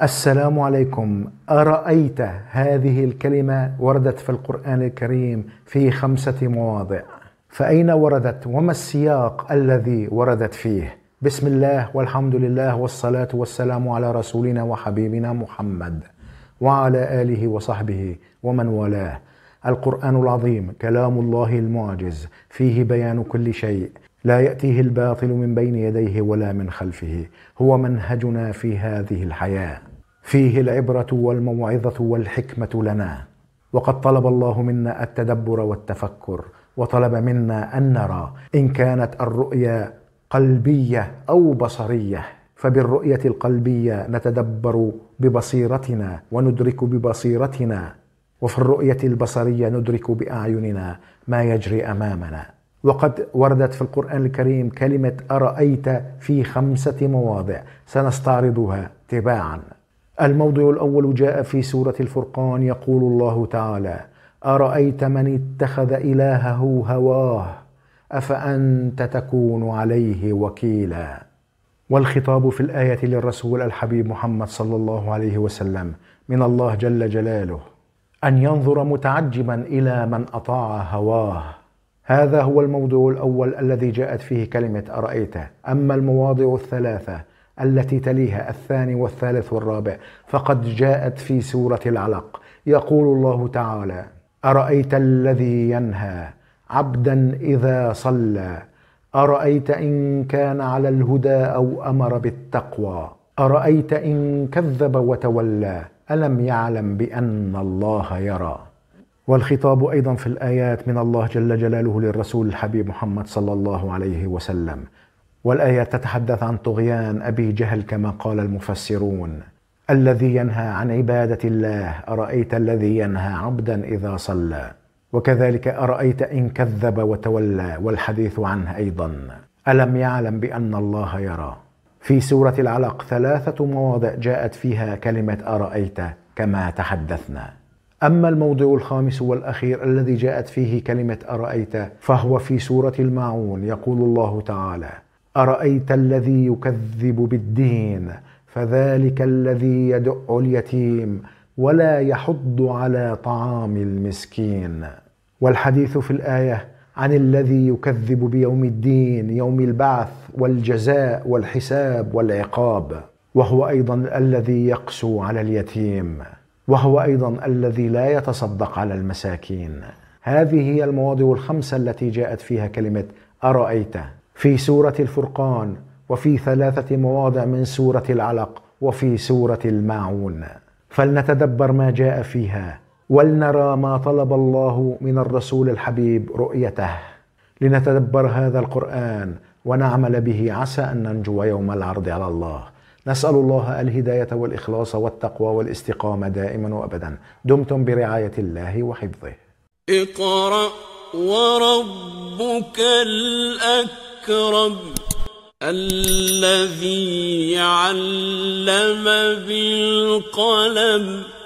السلام عليكم أرأيت هذه الكلمة وردت في القرآن الكريم في خمسة مواضع فأين وردت وما السياق الذي وردت فيه بسم الله والحمد لله والصلاة والسلام على رسولنا وحبيبنا محمد وعلى آله وصحبه ومن والاه القرآن العظيم كلام الله المعجز فيه بيان كل شيء لا ياتيه الباطل من بين يديه ولا من خلفه هو منهجنا في هذه الحياه فيه العبره والموعظه والحكمه لنا وقد طلب الله منا التدبر والتفكر وطلب منا ان نرى ان كانت الرؤيا قلبيه او بصريه فبالرؤيه القلبيه نتدبر ببصيرتنا وندرك ببصيرتنا وفي الرؤيه البصريه ندرك باعيننا ما يجري امامنا وقد وردت في القرآن الكريم كلمة أرأيت في خمسة مواضع سنستعرضها تباعا. الموضع الأول جاء في سورة الفرقان يقول الله تعالى: أرأيت من اتخذ إلهه هواه أفأنت تكون عليه وكيلا. والخطاب في الآية للرسول الحبيب محمد صلى الله عليه وسلم من الله جل جلاله أن ينظر متعجبا إلى من أطاع هواه هذا هو الموضوع الأول الذي جاءت فيه كلمة أرأيته أما المواضع الثلاثة التي تليها الثاني والثالث والرابع فقد جاءت في سورة العلق يقول الله تعالى أرأيت الذي ينهى عبدا إذا صلى أرأيت إن كان على الهدى أو أمر بالتقوى أرأيت إن كذب وتولى ألم يعلم بأن الله يرى والخطاب ايضا في الايات من الله جل جلاله للرسول الحبيب محمد صلى الله عليه وسلم والايات تتحدث عن طغيان ابي جهل كما قال المفسرون الذي ينهى عن عباده الله ارايت الذي ينهى عبدا اذا صلى وكذلك ارايت ان كذب وتولى والحديث عنه ايضا الم يعلم بان الله يرى في سوره العلق ثلاثه مواضع جاءت فيها كلمه ارايت كما تحدثنا أما الموضع الخامس والأخير الذي جاءت فيه كلمة أرأيت فهو في سورة الماعون يقول الله تعالى أرأيت الذي يكذب بالدين فذلك الذي يدع اليتيم ولا يحض على طعام المسكين والحديث في الآية عن الذي يكذب بيوم الدين يوم البعث والجزاء والحساب والعقاب وهو أيضا الذي يقسو على اليتيم وهو ايضا الذي لا يتصدق على المساكين هذه هي المواضع الخمسه التي جاءت فيها كلمه ارايت في سوره الفرقان وفي ثلاثه مواضع من سوره العلق وفي سوره الماعون فلنتدبر ما جاء فيها ولنرى ما طلب الله من الرسول الحبيب رؤيته لنتدبر هذا القران ونعمل به عسى ان ننجو يوم العرض على الله نسأل الله الهداية والإخلاص والتقوى والاستقامة دائما وأبدا دمتم برعاية الله وحفظه اقرأ وربك الأكرم الذي علم بالقلم